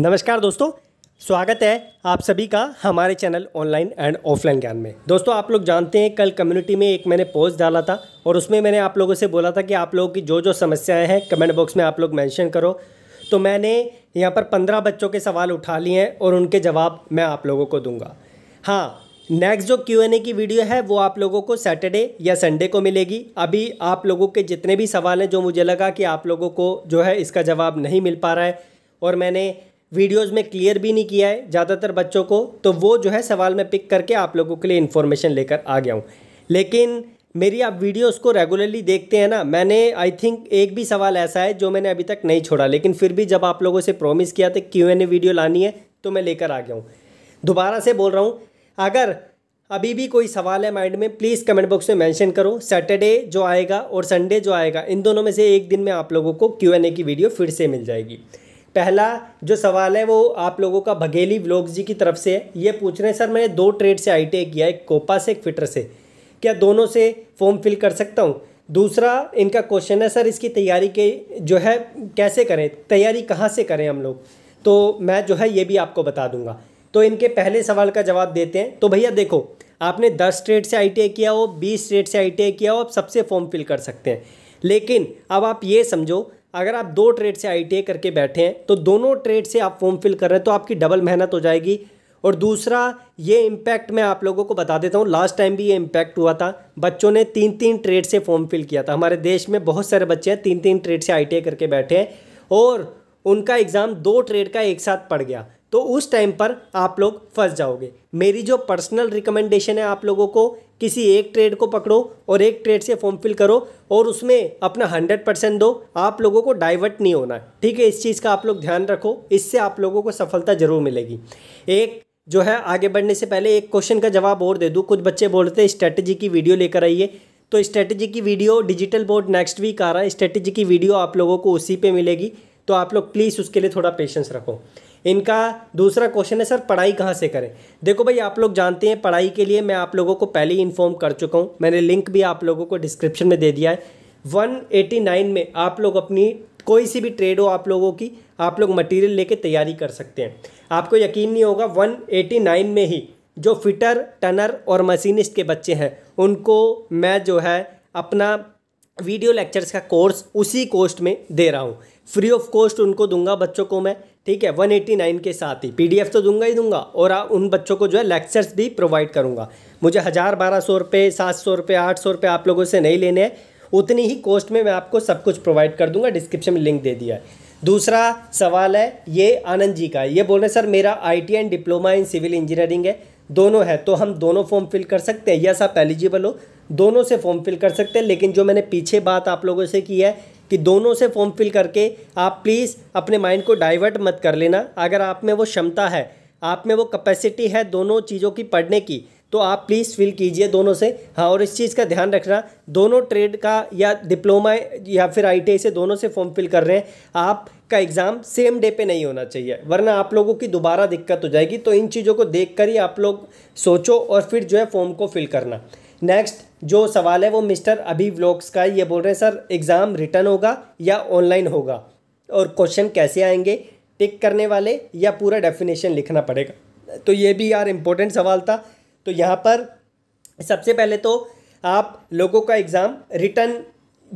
नमस्कार दोस्तों स्वागत है आप सभी का हमारे चैनल ऑनलाइन एंड ऑफलाइन ज्ञान में दोस्तों आप लोग जानते हैं कल कम्युनिटी में एक मैंने पोस्ट डाला था और उसमें मैंने आप लोगों से बोला था कि आप लोगों की जो जो समस्याएं हैं कमेंट बॉक्स में आप लोग मेंशन करो तो मैंने यहाँ पर पंद्रह बच्चों के सवाल उठा लिए हैं और उनके जवाब मैं आप लोगों को दूंगा हाँ नेक्स्ट जो क्यू एन ए की वीडियो है वो आप लोगों को सैटरडे या संडे को मिलेगी अभी आप लोगों के जितने भी सवाल हैं जो मुझे लगा कि आप लोगों को जो है इसका जवाब नहीं मिल पा रहा है और मैंने वीडियोस में क्लियर भी नहीं किया है ज़्यादातर बच्चों को तो वो जो है सवाल में पिक करके आप लोगों के लिए इन्फॉर्मेशन लेकर आ गया हूँ लेकिन मेरी आप वीडियोस को रेगुलरली देखते हैं ना मैंने आई थिंक एक भी सवाल ऐसा है जो मैंने अभी तक नहीं छोड़ा लेकिन फिर भी जब आप लोगों से प्रॉमिस किया था क्यू एन ए वीडियो लानी है तो मैं लेकर आ गया हूँ दोबारा से बोल रहा हूँ अगर अभी भी कोई सवाल है माइंड में प्लीज़ कमेंट बॉक्स में मेंशन करो सैटरडे जो आएगा और संडे जो आएगा इन दोनों में से एक दिन में आप लोगों को क्यू एन ए की वीडियो फिर से मिल जाएगी पहला जो सवाल है वो आप लोगों का भगेली व्लॉग्स जी की तरफ से है ये पूछ रहे हैं सर मैंने दो ट्रेड से आई किया एक कोपा से एक फिटर से क्या दोनों से फॉर्म फिल कर सकता हूँ दूसरा इनका क्वेश्चन है सर इसकी तैयारी के जो है कैसे करें तैयारी कहाँ से करें हम लोग तो मैं जो है ये भी आपको बता दूंगा तो इनके पहले सवाल का जवाब देते हैं तो भैया देखो आपने दस ट्रेड से आई किया हो बीस ट्रेड से आई किया हो आप सबसे फॉर्म फिल कर सकते हैं लेकिन अब आप ये समझो अगर आप दो ट्रेड से आई करके बैठे हैं तो दोनों ट्रेड से आप फॉर्म फिल कर रहे हैं तो आपकी डबल मेहनत हो जाएगी और दूसरा ये इम्पैक्ट मैं आप लोगों को बता देता हूँ लास्ट टाइम भी ये इम्पैक्ट हुआ था बच्चों ने तीन तीन ट्रेड से फॉर्म फिल किया था हमारे देश में बहुत सारे बच्चे हैं तीन तीन ट्रेड से आई करके बैठे हैं और उनका एग्ज़ाम दो ट्रेड का एक साथ पड़ गया तो उस टाइम पर आप लोग फंस जाओगे मेरी जो पर्सनल रिकमेंडेशन है आप लोगों को किसी एक ट्रेड को पकड़ो और एक ट्रेड से फॉर्म फिल करो और उसमें अपना हंड्रेड परसेंट दो आप लोगों को डाइवर्ट नहीं होना ठीक है इस चीज़ का आप लोग ध्यान रखो इससे आप लोगों को सफलता ज़रूर मिलेगी एक जो है आगे बढ़ने से पहले एक क्वेश्चन का जवाब और दे दूँ कुछ बच्चे बोलते हैं स्ट्रैटेजी की वीडियो लेकर आइए तो स्ट्रैटेजी की video digital board next week आ रहा है स्ट्रैटेजी की वीडियो आप लोगों को उसी पे मिलेगी तो आप लोग प्लीज़ उसके लिए थोड़ा पेशेंस रखो इनका दूसरा क्वेश्चन है सर पढ़ाई कहाँ से करें देखो भाई आप लोग जानते हैं पढ़ाई के लिए मैं आप लोगों को पहले ही इन्फॉर्म कर चुका हूँ मैंने लिंक भी आप लोगों को डिस्क्रिप्शन में दे दिया है 189 में आप लोग अपनी कोई सी भी ट्रेड हो आप लोगों की आप लोग मटेरियल लेके तैयारी कर सकते हैं आपको यकीन नहीं होगा 189 में ही जो फिटर टनर और मशीनिस्ट के बच्चे हैं उनको मैं जो है अपना वीडियो लेक्चर्स का कोर्स उसी कोस्ट में दे रहा हूँ फ्री ऑफ कॉस्ट उनको दूंगा बच्चों को मैं ठीक है वन एटी नाइन के साथ ही पीडीएफ तो दूंगा ही दूंगा और आ, उन बच्चों को जो है लेक्चर्स भी प्रोवाइड करूंगा मुझे हज़ार बारह सौ रुपये सात सौ रुपये आठ सौ रुपये आप लोगों से नहीं लेने हैं उतनी ही कॉस्ट में मैं आपको सब कुछ प्रोवाइड कर दूंगा डिस्क्रिप्शन में लिंक दे दिया है दूसरा सवाल है ये आनंद जी का ये बोल रहे सर मेरा I T and diploma in civil engineering है दोनों है तो हम दोनों फॉर्म फिल कर सकते हैं यस आप एलिजिबल हो दोनों से फॉर्म फिल कर सकते हैं लेकिन जो मैंने पीछे बात आप लोगों से की है कि दोनों से फॉर्म फिल करके आप प्लीज़ अपने माइंड को डाइवर्ट मत कर लेना अगर आप में वो क्षमता है आप में वो कैपेसिटी है दोनों चीज़ों की पढ़ने की तो आप प्लीज़ फिल कीजिए दोनों से हाँ और इस चीज़ का ध्यान रखना दोनों ट्रेड का या डिप्लोमा या फिर आई से दोनों से फॉर्म फिल कर रहे हैं आप का एग्ज़ाम सेम डे पे नहीं होना चाहिए वरना आप लोगों की दोबारा दिक्कत हो जाएगी तो इन चीज़ों को देख कर ही आप लोग सोचो और फिर जो है फॉर्म को फिल करना नेक्स्ट जो सवाल है वो मिस्टर अभी व्लॉग्स का ये बोल रहे हैं सर एग्ज़ाम रिटर्न होगा या ऑनलाइन होगा और क्वेश्चन कैसे आएंगे टिक करने वाले या पूरा डेफिनेशन लिखना पड़ेगा तो ये भी यार इम्पोर्टेंट सवाल था तो यहाँ पर सबसे पहले तो आप लोगों का एग्ज़ाम रिटर्न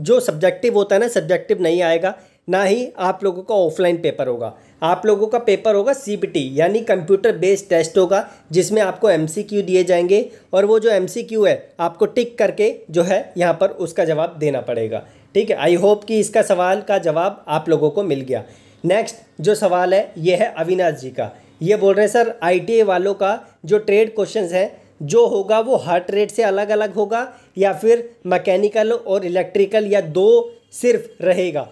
जो सब्जेक्टिव होता है ना सब्जेक्टिव नहीं आएगा ना ही आप लोगों का ऑफलाइन पेपर होगा आप लोगों का पेपर होगा सी यानी कंप्यूटर बेस्ड टेस्ट होगा जिसमें आपको एम दिए जाएंगे और वो जो एम है आपको टिक करके जो है यहाँ पर उसका जवाब देना पड़ेगा ठीक है आई होप कि इसका सवाल का जवाब आप लोगों को मिल गया नेक्स्ट जो सवाल है ये है अविनाश जी का ये बोल रहे हैं सर आई वालों का जो ट्रेड क्वेश्चन है जो होगा वो हर रेट से अलग अलग होगा या फिर मैकेनिकल और इलेक्ट्रिकल या दो सिर्फ रहेगा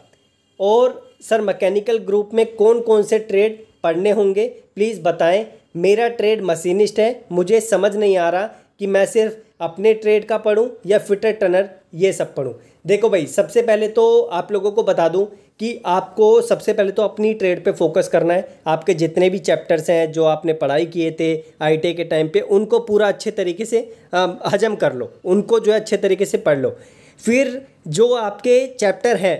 और सर मैकेनिकल ग्रुप में कौन कौन से ट्रेड पढ़ने होंगे प्लीज़ बताएं मेरा ट्रेड मशीनिस्ट है मुझे समझ नहीं आ रहा कि मैं सिर्फ अपने ट्रेड का पढ़ूं या फिटर टनर ये सब पढ़ूं देखो भाई सबसे पहले तो आप लोगों को बता दूं कि आपको सबसे पहले तो अपनी ट्रेड पे फोकस करना है आपके जितने भी चैप्टर्स हैं जो आपने पढ़ाई किए थे आईटी के टाइम पे उनको पूरा अच्छे तरीके से हजम कर लो उनको जो है अच्छे तरीके से पढ़ लो फिर जो आपके चैप्टर हैं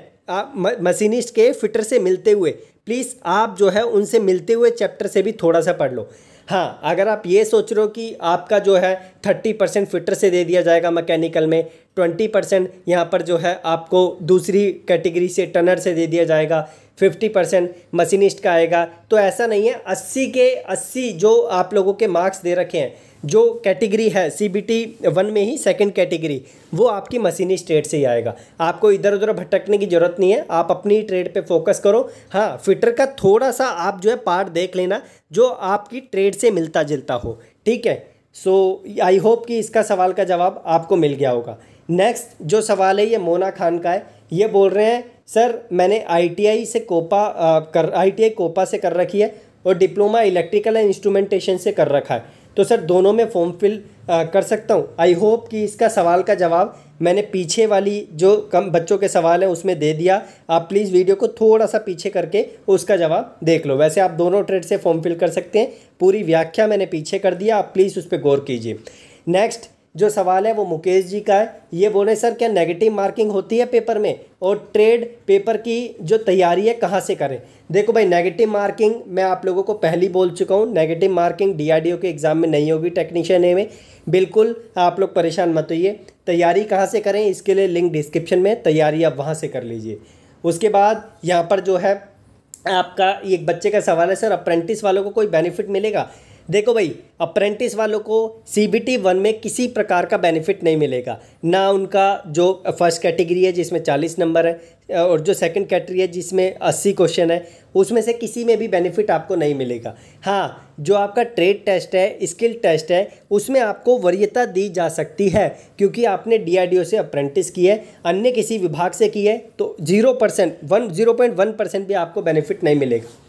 मशीनिस्ट के फिटर से मिलते हुए प्लीज़ आप जो है उनसे मिलते हुए चैप्टर से भी थोड़ा सा पढ़ लो हाँ अगर आप ये सोच रहे हो कि आपका जो है थर्टी परसेंट फिटर से दे दिया जाएगा मैकेनिकल में ट्वेंटी परसेंट यहाँ पर जो है आपको दूसरी कैटेगरी से टनर से दे दिया जाएगा फिफ्टी परसेंट मशीनिस्ट का आएगा तो ऐसा नहीं है अस्सी के अस्सी जो आप लोगों के मार्क्स दे रखे हैं जो कैटेगरी है सी बी टी वन में ही सेकंड कैटेगरी वो आपकी मशीनी स्टेट से ही आएगा आपको इधर उधर भटकने की ज़रूरत नहीं है आप अपनी ट्रेड पे फोकस करो हाँ फिटर का थोड़ा सा आप जो है पार्ट देख लेना जो आपकी ट्रेड से मिलता जुलता हो ठीक है सो आई होप कि इसका सवाल का जवाब आपको मिल गया होगा नेक्स्ट जो सवाल है ये मोना खान का है ये बोल रहे हैं सर मैंने आईटीआई से कोपा आ, कर आईटीआई कोपा से कर रखी है और डिप्लोमा इलेक्ट्रिकल एंड इंस्ट्रूमेंटेशन से कर रखा है तो सर दोनों में फॉर्म फिल कर सकता हूँ आई होप कि इसका सवाल का जवाब मैंने पीछे वाली जो कम बच्चों के सवाल हैं उसमें दे दिया आप प्लीज़ वीडियो को थोड़ा सा पीछे करके उसका जवाब देख लो वैसे आप दोनों ट्रेड से फॉर्म फिल कर सकते हैं पूरी व्याख्या मैंने पीछे कर दिया आप प्लीज़ उस पर गौर कीजिए नेक्स्ट जो सवाल है वो मुकेश जी का है ये रहे सर क्या नेगेटिव मार्किंग होती है पेपर में और ट्रेड पेपर की जो तैयारी है कहाँ से करें देखो भाई नेगेटिव मार्किंग मैं आप लोगों को पहले बोल चुका हूँ नेगेटिव मार्किंग डीआरडीओ के एग्ज़ाम में नहीं होगी टेक्नीशियन ए में बिल्कुल आप लोग परेशान मत होइए तैयारी कहाँ से करें इसके लिए लिंक डिस्क्रिप्शन में तैयारी आप वहाँ से कर लीजिए उसके बाद यहाँ पर जो है आपका एक बच्चे का सवाल है सर अप्रेंटिस वालों को कोई बेनिफिट मिलेगा देखो भाई अप्रेंटिस वालों को सी बी टी वन में किसी प्रकार का बेनिफिट नहीं मिलेगा ना उनका जो फर्स्ट कैटेगरी है जिसमें चालीस नंबर है और जो सेकंड कैटेगरी है जिसमें अस्सी क्वेश्चन है उसमें से किसी में भी बेनिफिट आपको नहीं मिलेगा हाँ जो आपका ट्रेड टेस्ट है स्किल टेस्ट है उसमें आपको वरीयता दी जा सकती है क्योंकि आपने डी से अप्रेंटिस की है अन्य किसी विभाग से की है तो zero percent one zero point one percent भी आपको बेनिफिट नहीं मिलेगा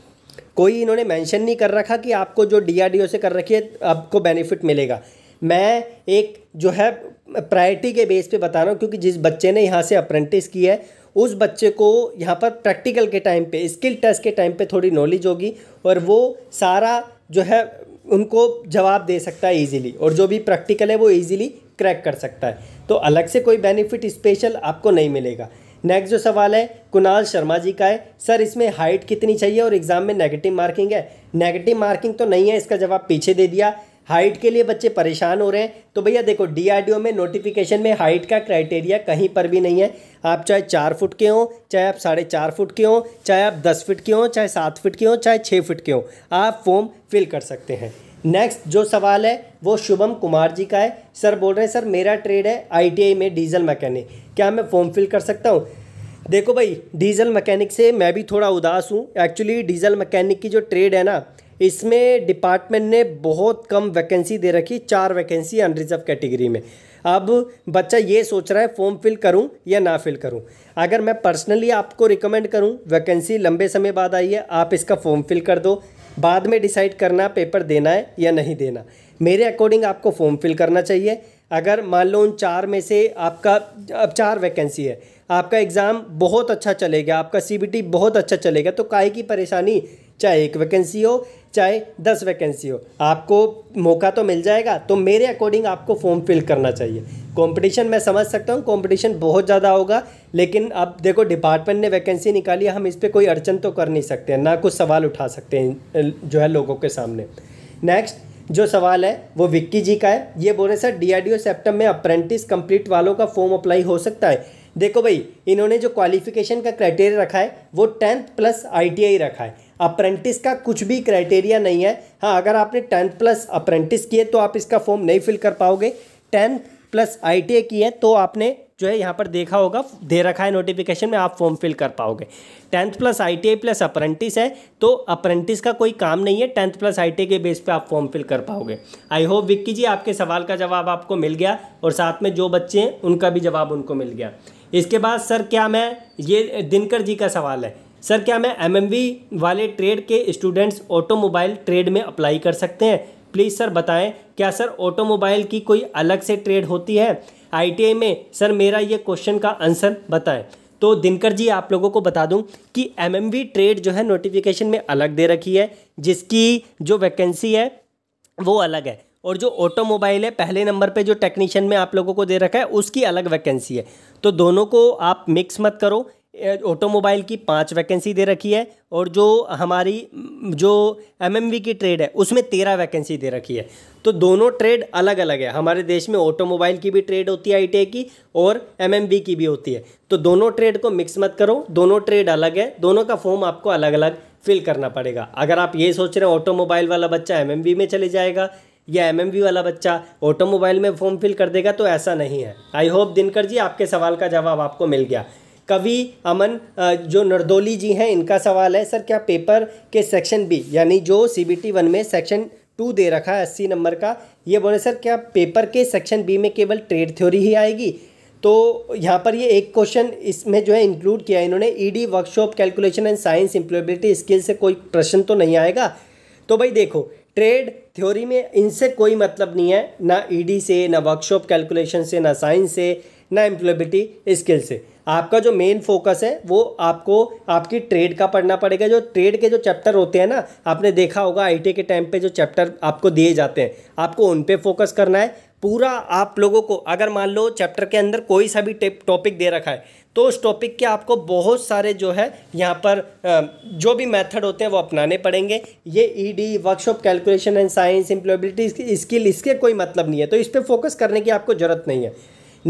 कोई इन्होंने मेंशन नहीं कर रखा कि आपको जो डीआरडीओ से कर रखी है आपको बेनिफिट मिलेगा मैं एक जो है प्रायरिटी के बेस पे बता रहा हूँ क्योंकि जिस बच्चे ने यहाँ से अप्रेंटिस की है उस बच्चे को यहाँ पर प्रैक्टिकल के टाइम पे स्किल टेस्ट के टाइम पे थोड़ी नॉलेज होगी और वो सारा जो है उनको जवाब दे सकता है इजीली और जो भी प्रैक्टिकल है वो इजीली क्रैक कर सकता है तो अलग से कोई बेनिफिट स्पेशल आपको नहीं मिलेगा नेक्स्ट जो सवाल है कुणाल शर्मा जी का है सर इसमें हाइट कितनी चाहिए और एग्ज़ाम में नेगेटिव मार्किंग है नेगेटिव मार्किंग तो नहीं है इसका जवाब पीछे दे दिया हाइट के लिए बच्चे परेशान हो रहे हैं तो भैया देखो डीआरडीओ में नोटिफिकेशन में हाइट का क्राइटेरिया कहीं पर भी नहीं है आप चाहे चार फुट के हों चाहे आप साढ़े चार फुट के हों चाहे आप दस फिट के हों चाहे सात फिट के हों चाहे छः फिट के हों आप फॉर्म फिल कर सकते हैं नेक्स्ट जो सवाल है वो शुभम कुमार जी का है सर बोल रहे हैं सर मेरा ट्रेड है आईटीआई में डीजल मैकेनिक क्या मैं फॉर्म फिल कर सकता हूँ देखो भाई डीजल मैकेनिक से मैं भी थोड़ा उदास हूँ एक्चुअली डीजल मैकेनिक की जो ट्रेड है ना इसमें डिपार्टमेंट ने बहुत कम वैकेंसी दे रखी चार वैकेंसी अनरिजर्व कैटेगरी में अब बच्चा ये सोच रहा है फॉर्म फिल करूं या ना फिल करूं अगर मैं पर्सनली आपको रिकमेंड करूं वैकेंसी लंबे समय बाद आई है आप इसका फॉर्म फिल कर दो बाद में डिसाइड करना पेपर देना है या नहीं देना मेरे अकॉर्डिंग आपको फॉर्म फिल करना चाहिए अगर मान लो उन चार में से आपका अब चार वैकेंसी है आपका एग्ज़ाम बहुत अच्छा चलेगा आपका सीबीटी बहुत अच्छा चलेगा तो काहे की परेशानी चाहे एक वैकेंसी हो चाहे दस वैकेंसी हो आपको मौका तो मिल जाएगा तो मेरे अकॉर्डिंग आपको फॉर्म फिल करना चाहिए कंपटीशन मैं समझ सकता हूँ कंपटीशन बहुत ज़्यादा होगा लेकिन अब देखो डिपार्टमेंट ने वैकेंसी निकाली हम इस पर कोई अड़चन तो कर नहीं सकते ना कुछ सवाल उठा सकते हैं जो है लोगों के सामने नेक्स्ट जो सवाल है वो विक्की जी का है ये बोल रहे सर डी आर ओ सेप्टम में अप्रेंटिस कंप्लीट वालों का फॉर्म अप्लाई हो सकता है देखो भाई इन्होंने जो क्वालिफिकेशन का क्राइटेरिया रखा है वो टेंथ प्लस आई रखा है अप्रेंटिस का कुछ भी क्राइटेरिया नहीं है हाँ अगर आपने टेंथ प्लस अप्रेंटिस किए तो आप इसका फॉर्म नहीं फिल कर पाओगे टेंथ प्लस आई टी की है तो आपने जो है यहाँ पर देखा होगा दे रखा है नोटिफिकेशन में आप फॉर्म फिल कर पाओगे tenth plus I plus apprentice है तो अप्रेंटिस का कोई काम नहीं है टेंथ प्लस आई के बेस पे आप फॉर्म फिल कर पाओगे आई होप विक्की जी आपके सवाल का जवाब आपको मिल गया और साथ में जो बच्चे हैं उनका भी जवाब उनको मिल गया इसके बाद सर क्या मैं ये दिनकर जी का सवाल है सर क्या मैं वी वाले ट्रेड के स्टूडेंट्स ऑटोमोबाइल ट्रेड में अप्लाई कर सकते हैं प्लीज़ सर बताएं क्या सर ऑटोमोबाइल की कोई अलग से ट्रेड होती है आईटीआई में सर मेरा ये क्वेश्चन का आंसर बताएं तो दिनकर जी आप लोगों को बता दूं कि एमएमवी ट्रेड जो है नोटिफिकेशन में अलग दे रखी है जिसकी जो वैकेंसी है वो अलग है और जो ऑटोमोबाइल है पहले नंबर पे जो टेक्नीशियन में आप लोगों को दे रखा है उसकी अलग वैकेंसी है तो दोनों को आप मिक्स मत करो ऑटोमोबाइल की पाँच वैकेंसी दे रखी है और जो हमारी जो एमएमवी की ट्रेड है उसमें तेरह वैकेंसी दे रखी है तो दोनों ट्रेड अलग अलग है हमारे देश में ऑटोमोबाइल की भी ट्रेड होती है आईटीआई की और एमएमवी की भी होती है तो दोनों ट्रेड को मिक्स मत करो दोनों ट्रेड अलग है दोनों का फॉर्म आपको अलग अलग फिल करना पड़ेगा अगर आप ये सोच रहे हैं ऑटोमोबाइल वाला बच्चा एम में चले जाएगा या एम वाला बच्चा ऑटोमोबाइल में फॉर्म फिल कर देगा तो ऐसा नहीं है आई होप दिनकर जी आपके सवाल का जवाब आपको मिल गया कवि अमन जो नरदोली जी हैं इनका सवाल है सर क्या पेपर के सेक्शन बी यानी जो सी बी टी वन में सेक्शन टू दे रखा है अस्सी नंबर का ये बोले सर क्या पेपर के सेक्शन बी में केवल ट्रेड थ्योरी ही आएगी तो यहाँ पर ये एक क्वेश्चन इसमें जो है इंक्लूड किया इन्होंने ED workshop calculation and science employability skill से कोई प्रश्न तो नहीं आएगा तो भाई देखो ट्रेड थ्योरी में इनसे कोई मतलब नहीं है ना ईडी e से ना वर्कशॉप कैलकुलेशन से ना साइंस से ना इम्प्लेबिलिटी स्किल से आपका जो मेन फोकस है वो आपको आपकी ट्रेड का पढ़ना पड़ेगा जो ट्रेड के जो चैप्टर होते हैं ना आपने देखा होगा आईटी के टाइम पे जो चैप्टर आपको दिए जाते हैं आपको उन पे फोकस करना है पूरा आप लोगों को अगर मान लो चैप्टर के अंदर कोई सा भी टॉपिक दे रखा है तो उस टॉपिक के आपको बहुत सारे जो है यहाँ पर जो भी मेथड होते हैं वो अपनाने पड़ेंगे ये ED workshop calculation and science employability skill इसके कोई मतलब नहीं है तो इस पर फोकस करने की आपको ज़रूरत नहीं है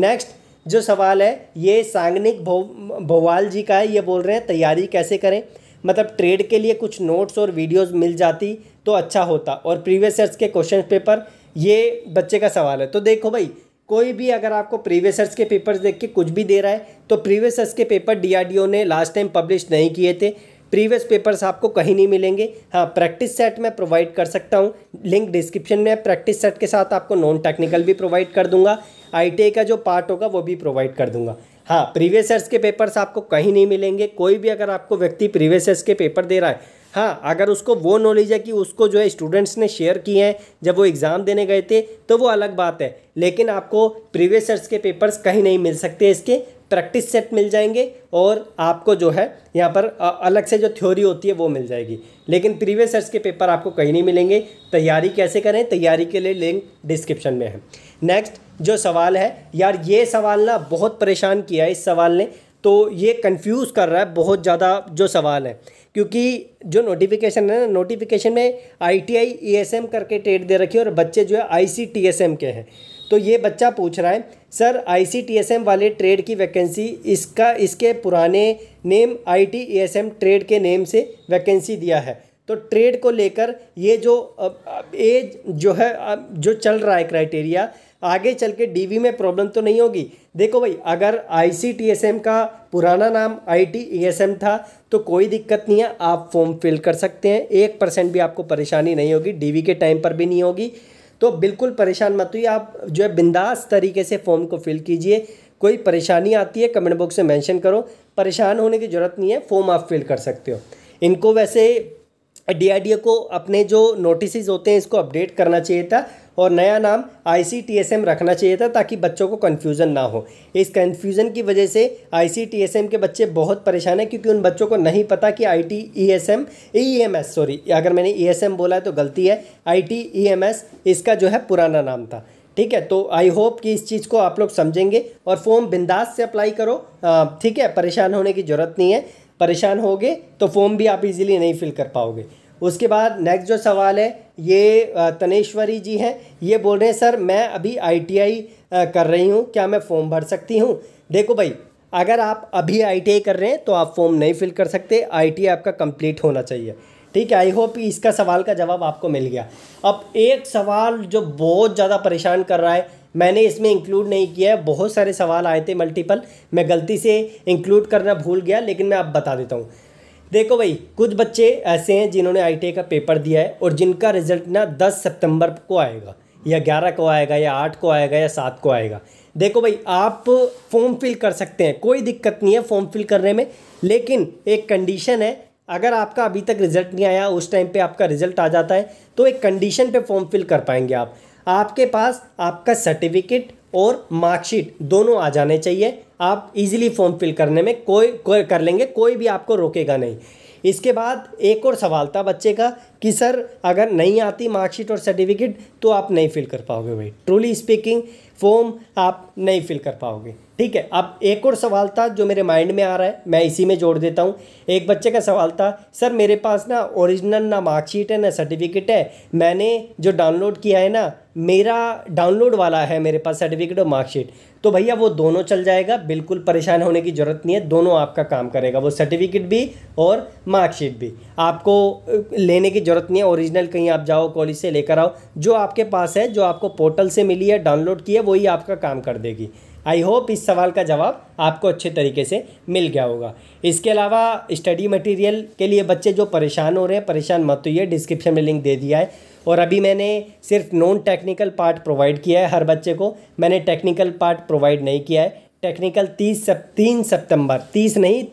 नेक्स्ट जो सवाल है ये सांगनिक भोवाल जी का है ये बोल रहे हैं तैयारी कैसे करें मतलब ट्रेड के लिए कुछ नोट्स और वीडियोस मिल जाती तो अच्छा होता और प्रीवियस ईयर्स के क्वेश्चन पेपर ये बच्चे का सवाल है तो देखो भाई कोई भी अगर आपको प्रीवियस ईयर्स के पेपर्स देख के कुछ भी दे रहा है तो प्रीवियस ईयर्स के पेपर डीआरडीओ ने लास्ट टाइम पब्लिश नहीं किए थे प्रीवियस पेपर्स आपको कहीं नहीं मिलेंगे हाँ प्रैक्टिस सेट मैं प्रोवाइड कर सकता हूँ लिंक डिस्क्रिप्शन में प्रैक्टिस सेट के साथ आपको नॉन टेक्निकल भी प्रोवाइड कर दूंगा आई का जो पार्ट होगा वो भी प्रोवाइड कर दूंगा हाँ प्रीवियस ईयर्स के पेपर्स आपको कहीं नहीं मिलेंगे कोई भी अगर आपको व्यक्ति प्रीवियस ईयर्स के पेपर दे रहा है हाँ अगर उसको वो नॉलेज है कि उसको जो है स्टूडेंट्स ने शेयर किए हैं जब वो एग्ज़ाम देने गए थे तो वो अलग बात है लेकिन आपको प्रीवियस ईयर्स के पेपर्स कहीं नहीं मिल सकते इसके प्रैक्टिस सेट मिल जाएंगे और आपको जो है यहाँ पर अलग से जो थ्योरी होती है वो मिल जाएगी लेकिन प्रीवियस ईयर्स के पेपर आपको कहीं नहीं मिलेंगे तैयारी कैसे करें तैयारी के लिए लिंक डिस्क्रिप्शन में है नेक्स्ट जो सवाल है यार ये सवाल ना बहुत परेशान किया है इस सवाल ने तो ये कंफ्यूज कर रहा है बहुत ज़्यादा जो सवाल है क्योंकि जो नोटिफिकेशन है ना नोटिफिकेशन में I T E S S एम करके टेट दे रखी है और बच्चे जो है I C T S M के हैं तो ये बच्चा पूछ रहा है सर आईसीटीएसएम वाले ट्रेड की वैकेंसी इसका इसके पुराने नेम आईटीएसएम ट्रेड के नेम से वैकेंसी दिया है तो ट्रेड को लेकर ये जो एज जो है जो चल रहा है क्राइटेरिया आगे चल के डी में प्रॉब्लम तो नहीं होगी देखो भाई अगर आई का पुराना नाम आईटीएसएम e था तो कोई दिक्कत नहीं है आप फॉर्म फिल कर सकते हैं एक परसेंट भी आपको परेशानी नहीं होगी डी के टाइम पर भी नहीं होगी तो बिल्कुल परेशान मत हुई आप जो है बिंदास तरीके से फॉर्म को फिल कीजिए कोई परेशानी आती है कमेंट बॉक्स में मेंशन करो परेशान होने की ज़रूरत नहीं है फॉर्म आप फिल कर सकते हो इनको वैसे डी e को अपने जो नोटिस होते हैं इसको अपडेट करना चाहिए था और नया नाम आई रखना चाहिए था ताकि बच्चों को कन्फ्यूज़न ना हो इस कन्फ्यूज़न की वजह से आई के बच्चे बहुत परेशान हैं क्योंकि उन बच्चों को नहीं पता कि I T E S M E M S sorry अगर मैंने ई एस एम बोला है तो गलती है I T E M S इसका जो है पुराना नाम था ठीक है तो आई होप कि इस चीज़ को आप लोग समझेंगे और फॉर्म बिंदास से अप्लाई करो ठीक है परेशान होने की ज़रूरत नहीं है परेशान होगे तो फॉर्म भी आप इजीली नहीं फिल कर पाओगे उसके बाद नेक्स्ट जो सवाल है ये तनेश्वरी जी हैं ये बोल रहे हैं सर मैं अभी आईटीआई कर रही हूँ क्या मैं फॉर्म भर सकती हूँ देखो भाई अगर आप अभी आईटीआई कर रहे हैं तो आप फॉर्म नहीं फिल कर सकते आई आपका कंप्लीट होना चाहिए ठीक है आई होप इसका सवाल का जवाब आपको मिल गया अब एक सवाल जो बहुत ज़्यादा परेशान कर रहा है मैंने इसमें इंक्लूड नहीं किया है बहुत सारे सवाल आए थे मल्टीपल मैं गलती से इंक्लूड करना भूल गया लेकिन मैं अब बता देता हूँ देखो भाई कुछ बच्चे ऐसे हैं जिन्होंने आई का पेपर दिया है और जिनका रिजल्ट ना दस सितंबर को आएगा या ग्यारह को आएगा या आठ को आएगा या सात को आएगा देखो भाई आप फॉर्म फिल कर सकते हैं कोई दिक्कत नहीं है फॉर्म फिल करने में लेकिन एक कंडीशन है अगर आपका अभी तक रिजल्ट नहीं आया उस टाइम पे आपका रिजल्ट आ जाता है तो एक कंडीशन पे फॉर्म फिल कर पाएंगे आप आपके पास आपका सर्टिफिकेट और मार्कशीट दोनों आ जाने चाहिए आप इजीली फॉर्म फिल करने में कोई, कोई कर लेंगे कोई भी आपको रोकेगा नहीं इसके बाद एक और सवाल था बच्चे का कि सर अगर नहीं आती मार्कशीट और सर्टिफिकेट तो आप नहीं फिल कर पाओगे भाई ट्रूली स्पीकिंग फॉर्म आप नहीं फिल कर पाओगे ठीक है अब एक और सवाल था जो मेरे माइंड में आ रहा है मैं इसी में जोड़ देता हूँ एक बच्चे का सवाल था सर मेरे पास ना ओरिजिनल ना मार्कशीट है ना सर्टिफिकेट है मैंने जो डाउनलोड किया है ना मेरा डाउनलोड वाला है मेरे पास सर्टिफिकेट और मार्कशीट तो भैया वो दोनों चल जाएगा बिल्कुल परेशान होने की ज़रूरत नहीं है दोनों आपका काम करेगा वो सर्टिफिकेट भी और मार्कशीट भी आपको लेने की ज़रूरत नहीं है ओरिजिनल कहीं आप जाओ कॉलेज से लेकर आओ जो आपके पास है जो आपको पोर्टल से मिली है डाउनलोड की है वही आपका काम कर देगी आई होप इस सवाल का जवाब आपको अच्छे तरीके से मिल गया होगा इसके अलावा स्टडी मटेरियल के लिए बच्चे जो परेशान हो रहे हैं परेशान मत होइए डिस्क्रिप्शन में लिंक दे दिया है और अभी मैंने सिर्फ नॉन टेक्निकल पार्ट प्रोवाइड किया है हर बच्चे को मैंने टेक्निकल पार्ट प्रोवाइड नहीं किया है टेक्निकल तीस सप तीन सितंबर तीस नहीं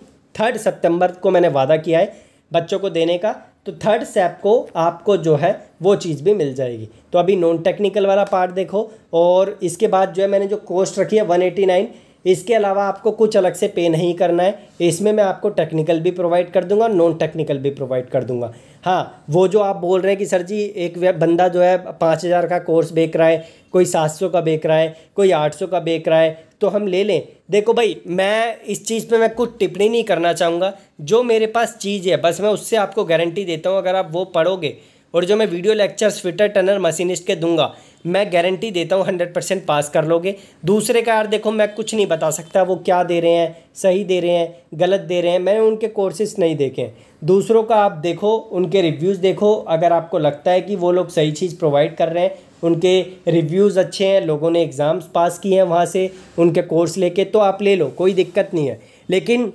थर्ड सितंबर को मैंने वादा किया है बच्चों को देने का तो थर्ड सेप को आपको जो है वो चीज़ भी मिल जाएगी तो अभी नॉन टेक्निकल वाला पार्ट देखो और इसके बाद जो है मैंने जो कॉस्ट रखी है वन एटी नाइन इसके अलावा आपको कुछ अलग से पे नहीं करना है इसमें मैं आपको टेक्निकल भी प्रोवाइड कर दूंगा नॉन टेक्निकल भी प्रोवाइड कर दूंगा हाँ वो जो आप बोल रहे हैं कि सर जी एक बंदा जो है पाँच हज़ार का कोर्स बेच रहा है कोई सात सौ का बेच रहा है कोई आठ सौ का बेच रहा है तो हम ले लें देखो भाई मैं इस चीज़ पे मैं कुछ टिप्पणी नहीं करना चाहूँगा जो मेरे पास चीज़ है बस मैं उससे आपको गारंटी देता हूँ अगर आप वो पढ़ोगे और जो मैं video lectures fitter turner machinist के दूंगा मैं गारंटी देता हूँ हंड्रेड परसेंट पास कर लोगे दूसरे का यार देखो मैं कुछ नहीं बता सकता वो क्या दे रहे हैं सही दे रहे हैं गलत दे रहे हैं मैंने उनके कोर्सेस नहीं देखे दूसरों का आप देखो उनके रिव्यूज़ देखो अगर आपको लगता है कि वो लोग सही चीज़ प्रोवाइड कर रहे हैं उनके रिव्यूज़ अच्छे हैं लोगों ने एग्ज़ाम्स पास किए हैं वहाँ से उनके कोर्स लेके तो आप ले लो कोई दिक्कत नहीं है लेकिन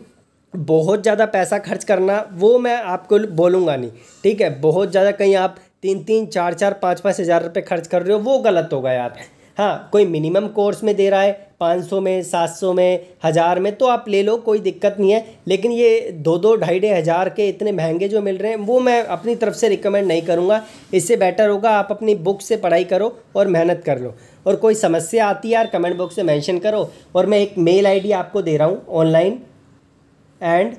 बहुत ज़्यादा पैसा खर्च करना वो मैं आपको बोलूँगा नहीं ठीक है बहुत ज़्यादा कहीं आप तीन तीन चार चार पाँच पाँच हज़ार रुपये खर्च कर रहे हो वो गलत होगा यार हाँ कोई मिनिमम कोर्स में दे रहा है पाँच सौ में सात सौ में हज़ार में तो आप ले लो कोई दिक्कत नहीं है लेकिन ये दो दो ढाई ढाई हज़ार के इतने महंगे जो मिल रहे हैं वो मैं अपनी तरफ से रिकमेंड नहीं करूँगा इससे बेटर होगा आप अपनी बुक से पढ़ाई करो और मेहनत कर लो और कोई समस्या आती है यार कमेंट बॉक्स में मैंशन करो और मैं एक मेल आई आपको दे रहा हूँ online and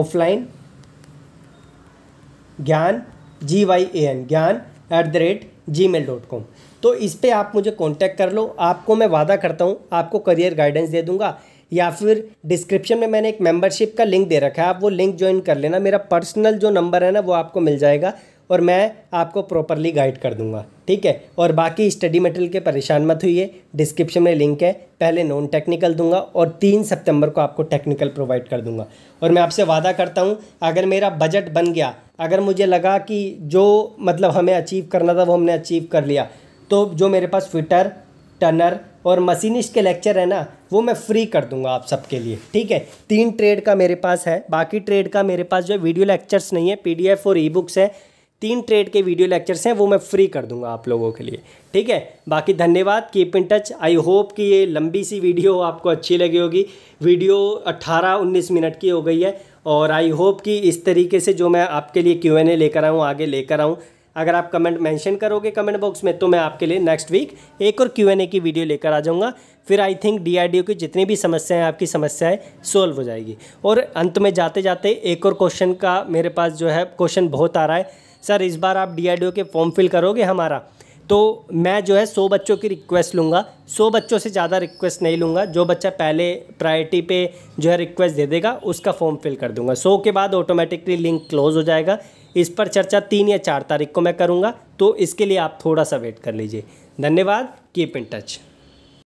offline Gyan G Y A N Gyan at the rate Gmail dot com तो इस पर आप मुझे कॉन्टैक्ट कर लो आपको मैं वादा करता हूँ आपको करियर गाइडेंस दे दूंगा या फिर डिस्क्रिप्शन में मैंने एक मेंबरशिप का लिंक दे रखा है आप वो लिंक ज्वाइन कर लेना मेरा पर्सनल जो नंबर है ना वो आपको मिल जाएगा और मैं आपको प्रॉपरली गाइड कर दूंगा ठीक है और बाकी स्टडी मटेरियल के परेशान मत है डिस्क्रिप्शन में लिंक है पहले नॉन टेक्निकल दूंगा और तीन सितंबर को आपको टेक्निकल प्रोवाइड कर दूंगा और मैं आपसे वादा करता हूँ अगर मेरा बजट बन गया अगर मुझे लगा कि जो मतलब हमें अचीव करना था वो हमने अचीव कर लिया तो जो मेरे पास फिटर टनर और मशीनिस्ट के लेक्चर है ना वो मैं फ्री कर दूंगा आप सबके लिए ठीक है तीन ट्रेड का मेरे पास है बाकी ट्रेड का मेरे पास जो वीडियो लेक्चर्स नहीं है पीडीएफ और ई बुक्स है तीन ट्रेड के वीडियो लेक्चर्स हैं वो मैं फ्री कर दूंगा आप लोगों के लिए ठीक है बाकी धन्यवाद keep in touch I hope कि ये लंबी सी वीडियो आपको अच्छी लगी होगी वीडियो 18-19 मिनट की हो गई है और आई होप कि इस तरीके से जो मैं आपके लिए क्यू एन ए लेकर आऊँ आगे लेकर आऊँ अगर आप कमेंट मेंशन करोगे कमेंट बॉक्स में तो मैं आपके लिए नेक्स्ट वीक एक और क्यू एन ए की वीडियो लेकर आ जाऊँगा फिर I think D R D O की जितनी भी समस्याएं आपकी समस्याएं सॉल्व हो जाएगी और अंत में जाते जाते एक और क्वेश्चन का मेरे पास जो है क्वेश्चन बहुत आ रहा है सर इस बार आप डी आर डी ओ के फॉर्म फिल करोगे हमारा तो मैं जो है सौ बच्चों की रिक्वेस्ट लूँगा सौ बच्चों से ज़्यादा रिक्वेस्ट नहीं लूँगा जो बच्चा पहले प्रायोरिटी पे जो है रिक्वेस्ट दे देगा उसका फॉर्म फिल कर दूँगा सौ के बाद ऑटोमेटिकली लिंक क्लोज हो जाएगा इस पर चर्चा तीन या चार तारीख को मैं करूँगा तो इसके लिए आप थोड़ा सा वेट कर लीजिए धन्यवाद कीप इन टच